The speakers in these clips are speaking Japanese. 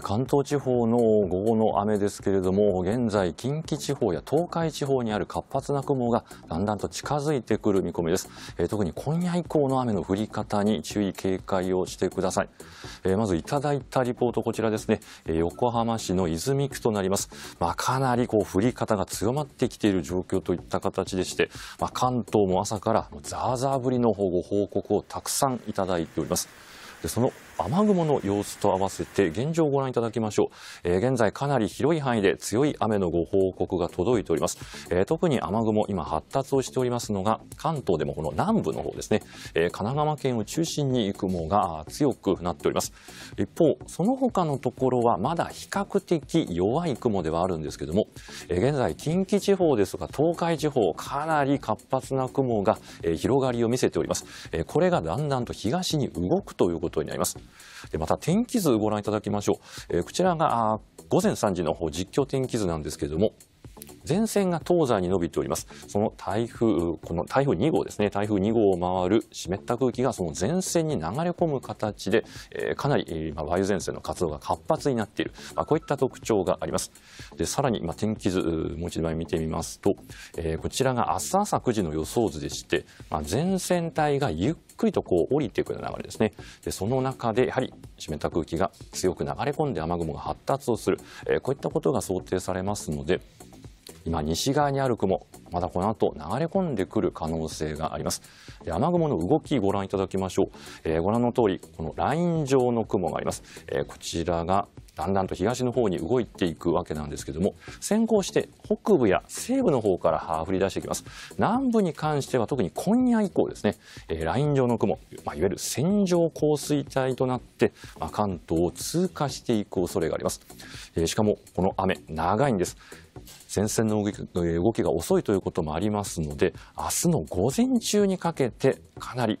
関東地方の午後の雨ですけれども現在近畿地方や東海地方にある活発な雲がだんだんと近づいてくる見込みです、特に今夜以降の雨の降り方に注意警戒をしてください、まずいただいたリポートこちらですね、横浜市の泉区となりますまあ、かなりこう降り方が強まってきている状況といった形でして、まあ、関東も朝からザーザー降りのご報告をたくさんいただいておりますでその雨雲の様子と合わせて現状をご覧いただきましょう、えー、現在かなり広い範囲で強い雨のご報告が届いております、えー、特に雨雲今発達をしておりますのが関東でもこの南部の方ですね、えー、神奈川県を中心に雲が強くなっております一方その他のところはまだ比較的弱い雲ではあるんですけども、え現在近畿地方ですとか東海地方かなり活発な雲が、え広がりを見せております、えこれがだんだんと東に動くということになりますでまた天気図ご覧いただきましょう。えー、こちらが午前3時の方実況天気図なんですけれども、前線が東西に伸びております。その台風、この台風2号ですね、台風2号を回る湿った空気がその前線に流れ込む形で、えー、かなり、えー、まあ、梅雨前線の活動が活発になっている、まあ、こういった特徴があります。でさらに、まあ、天気図、もう一度見てみますと、えー、こちらが明日朝9時の予想図でして、まあ、前線帯がゆっくりとこう降りていくような流れですね。でその中で、やはり湿った空気が強く流れ込んで雨雲が発達をする、えー、こういったことが想定されますので、今、西側にある雲、またこの後流れ込んでくる可能性があります。雨雲の動きご覧いただきましょう。えー、ご覧の通り、このライン状の雲があります。えー、こちらがだんだんと東の方に動いていくわけなんですけども、先行して北部や西部の方から降り出していきます。南部に関しては特に今夜以降ですね、えー、ライン状の雲、まあ、いわゆる線状降水帯となって、まあ、関東を通過していく恐れがあります。えー、しかも、この雨、長いんです。前線の動きが遅いということもありますので、明日の午前中にかけてかなり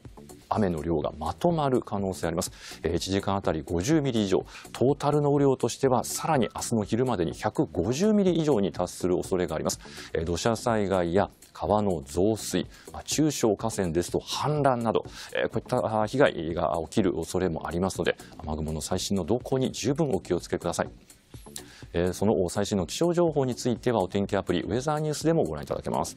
雨の量がまとまる可能性あります。え1時間あたり50ミリ以上、トータルの雨量としてはさらに明日の昼までに150ミリ以上に達する恐れがあります。え土砂災害や川の増水、ま中小河川ですと氾濫など、えこういった被害が起きる恐れもありますので、雨雲の最新の動向に十分お気をつけください。えその最新の気象情報についてはお天気アプリウェザーニュースでもご覧いただけます。